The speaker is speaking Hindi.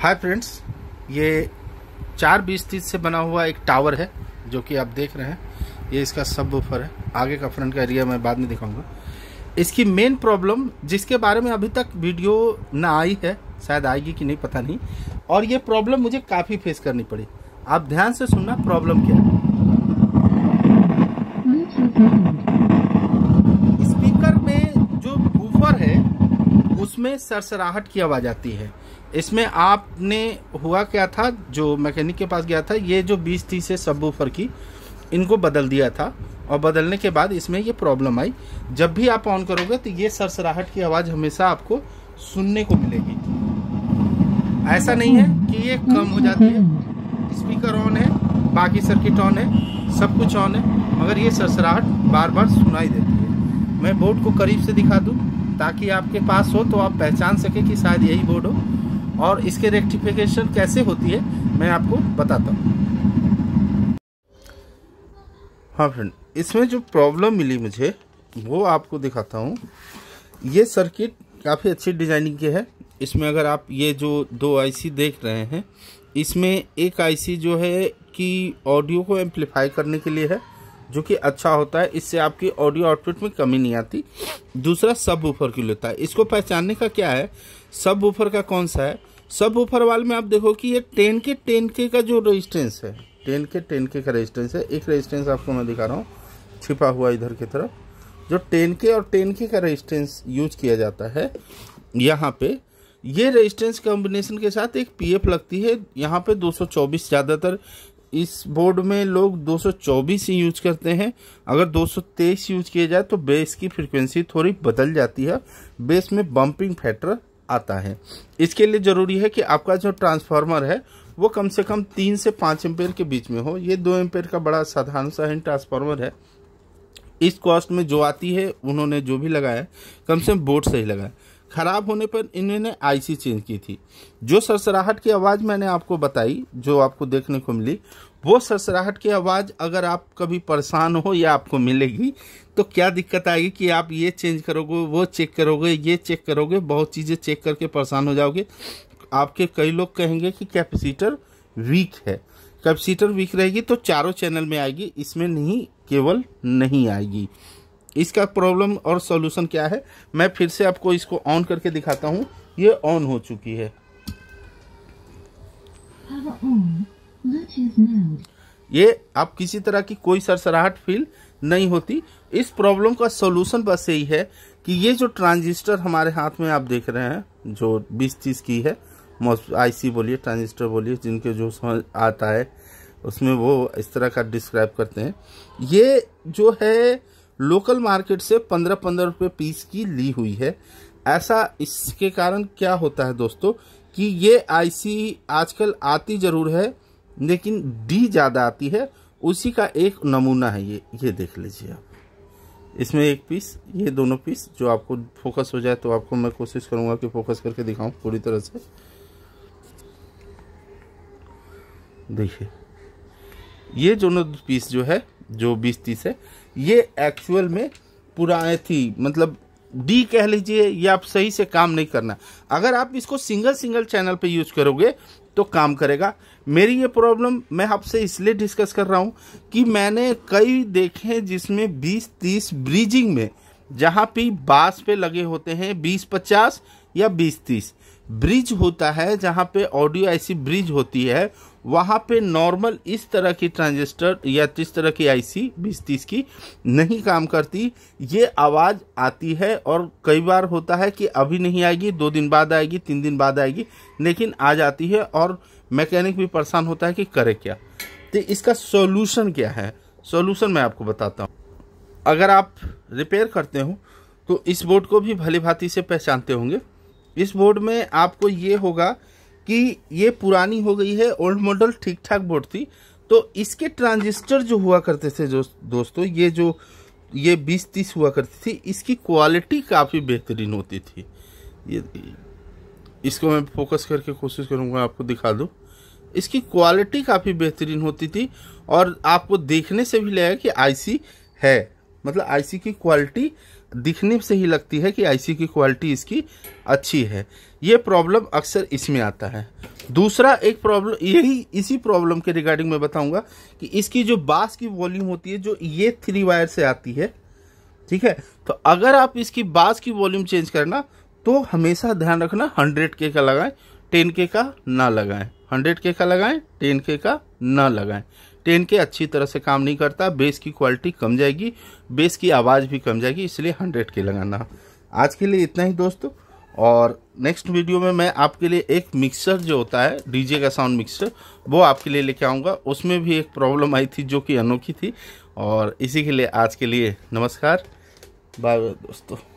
हाय फ्रेंड्स ये चार बीस तीस से बना हुआ एक टावर है जो कि आप देख रहे हैं ये इसका सब ऊपर है आगे का फ्रंट का एरिया मैं बाद में दिखाऊंगा इसकी मेन प्रॉब्लम जिसके बारे में अभी तक वीडियो ना आई है शायद आएगी कि नहीं पता नहीं और ये प्रॉब्लम मुझे काफ़ी फेस करनी पड़ी आप ध्यान से सुनना प्रॉब्लम क्या है स्पीकर में जो बूफर है उसमें सरसराहट की आवाज़ आती है इसमें आपने हुआ क्या था जो मैकेनिक के पास गया था ये जो बीस तीस है सब ऊपर की इनको बदल दिया था और बदलने के बाद इसमें ये प्रॉब्लम आई जब भी आप ऑन करोगे तो ये सरसराहट की आवाज़ हमेशा आपको सुनने को मिलेगी ऐसा नहीं है कि ये कम हो जाती है स्पीकर ऑन है बाकी सर्किट ऑन है सब कुछ ऑन है मगर ये सरसराहट बार बार सुनाई देती है मैं बोर्ड को करीब से दिखा दूँ ताकि आपके पास हो तो आप पहचान सके कि शायद यही बोर्ड हो और इसके रेक्टिफिकेशन कैसे होती है मैं आपको बताता हूँ हाँ फ्रेंड इसमें जो प्रॉब्लम मिली मुझे वो आपको दिखाता हूँ ये सर्किट काफ़ी अच्छी डिजाइनिंग की है इसमें अगर आप ये जो दो आईसी देख रहे हैं इसमें एक आईसी जो है कि ऑडियो को एम्पलीफाई करने के लिए है जो कि अच्छा होता है इससे आपकी ऑडियो आउटपुट में कमी नहीं आती दूसरा सब ऊपर क्यों लेता है इसको पहचानने का क्या है सब ऊपर का कौन सा है सब वाल में आप देखो कि ये टेन के टेन के का जो रेजिस्टेंस है टेन के टेन के का रेजिस्टेंस है एक रेजिस्टेंस आपको मैं दिखा रहा हूँ छिपा हुआ इधर की तरफ जो टेन के और टेन के का रेजिस्टेंस यूज किया जाता है यहाँ पे ये रेजिस्टेंस कॉम्बिनेशन के साथ एक पीएफ लगती है यहाँ पे 224 ज़्यादातर इस बोर्ड में लोग 224 ही यूज करते हैं अगर 223 यूज किया जाए तो बेस की फ्रिक्वेंसी थोड़ी बदल जाती है बेस में बम्पिंग फैक्टर आता है इसके लिए ज़रूरी है कि आपका जो ट्रांसफार्मर है वो कम से कम तीन से पाँच एम्पेयर के बीच में हो ये दो एम्पेयर का बड़ा साधारण सा ट्रांसफार्मर है इस कॉस्ट में जो आती है उन्होंने जो भी लगाया कम से कम बोर्ड से ही लगाया खराब होने पर इन्होंने आईसी चेंज की थी जो सरसराहट की आवाज़ मैंने आपको बताई जो आपको देखने को मिली वो ससराहट की आवाज़ अगर आप कभी परेशान हो या आपको मिलेगी तो क्या दिक्कत आएगी कि आप ये चेंज करोगे वो चेक करोगे ये चेक करोगे बहुत चीज़ें चेक करके परेशान हो जाओगे आपके कई लोग कहेंगे कि कैपेसिटर वीक है कैपेसिटर वीक रहेगी तो चारों चैनल में आएगी इसमें नहीं केवल नहीं आएगी इसका प्रॉब्लम और सॉल्यूशन क्या है मैं फिर से आपको इसको ऑन करके दिखाता हूँ ये ऑन हो चुकी है ये आप किसी तरह की कोई सरसराहट फील नहीं होती इस प्रॉब्लम का सोल्यूशन बस यही है कि ये जो ट्रांजिस्टर हमारे हाथ में आप देख रहे हैं जो बीस तीस की है आईसी बोलिए ट्रांजिस्टर बोलिए जिनके जो समझ आता है उसमें वो इस तरह का डिस्क्राइब करते हैं ये जो है लोकल मार्केट से पंद्रह पंद्रह रुपये पीस की ली हुई है ऐसा इसके कारण क्या होता है दोस्तों कि ये आईसी आजकल आती ज़रूर है लेकिन डी ज़्यादा आती है उसी का एक नमूना है ये ये देख लीजिए आप इसमें एक पीस ये दोनों पीस जो आपको फोकस हो जाए तो आपको मैं कोशिश करूंगा कि फोकस करके दिखाऊं पूरी तरह से देखिए ये दोनों पीस जो है जो बीस तीस है ये एक्चुअल में पुराने थी मतलब डी कह लीजिए ये आप सही से काम नहीं करना अगर आप इसको सिंगल सिंगल चैनल पे यूज करोगे तो काम करेगा मेरी ये प्रॉब्लम मैं आपसे इसलिए डिस्कस कर रहा हूँ कि मैंने कई देखे जिसमें 20-30 ब्रीजिंग में जहाँ पे बास पे लगे होते हैं 20-50 या 20-30 ब्रिज होता है जहाँ पे ऑडियो आईसी ब्रिज होती है वहाँ पे नॉर्मल इस तरह की ट्रांजिस्टर या इस तरह की आईसी बीस तीस की नहीं काम करती ये आवाज़ आती है और कई बार होता है कि अभी नहीं आएगी दो दिन बाद आएगी तीन दिन बाद आएगी लेकिन आ जाती है और मैकेनिक भी परेशान होता है कि करे क्या तो इसका सोल्यूशन क्या है सोल्यूशन मैं आपको बताता हूँ अगर आप रिपेयर करते हो तो इस बोर्ड को भी भली भांति से पहचानते होंगे इस बोर्ड में आपको ये होगा कि ये पुरानी हो गई है ओल्ड मॉडल ठीक ठाक बोर्ड थी तो इसके ट्रांजिस्टर जो हुआ करते थे जो दोस्तों ये जो ये बीस तीस हुआ करती थी इसकी क्वालिटी काफ़ी बेहतरीन होती थी ये इसको मैं फोकस करके कोशिश करूँगा आपको दिखा दूँ इसकी क्वालिटी काफ़ी बेहतरीन होती थी और आपको देखने से भी लगा कि आईसी है मतलब आईसी की क्वालिटी दिखने से ही लगती है कि आईसी की क्वालिटी इसकी अच्छी है ये प्रॉब्लम अक्सर इसमें आता है दूसरा एक प्रॉब्लम यही इसी प्रॉब्लम के रिगार्डिंग मैं बताऊंगा कि इसकी जो बास की वॉल्यूम होती है जो ये थ्री वायर से आती है ठीक है तो अगर आप इसकी बास की वॉल्यूम चेंज करना तो हमेशा ध्यान रखना हंड्रेड के का लगाएं टेन के का ना लगाएं हंड्रेड के का लगाएं टेन के का ना लगाएं टेन के अच्छी तरह से काम नहीं करता बेस की क्वालिटी कम जाएगी बेस की आवाज़ भी कम जाएगी इसलिए हंड्रेड के लगाना आज के लिए इतना ही दोस्तों और नेक्स्ट वीडियो में मैं आपके लिए एक मिक्सर जो होता है डीजे का साउंड मिक्सर वो आपके लिए लेके आऊँगा उसमें भी एक प्रॉब्लम आई थी जो कि अनोखी थी और इसी के लिए आज के लिए नमस्कार बाय बाय दोस्तों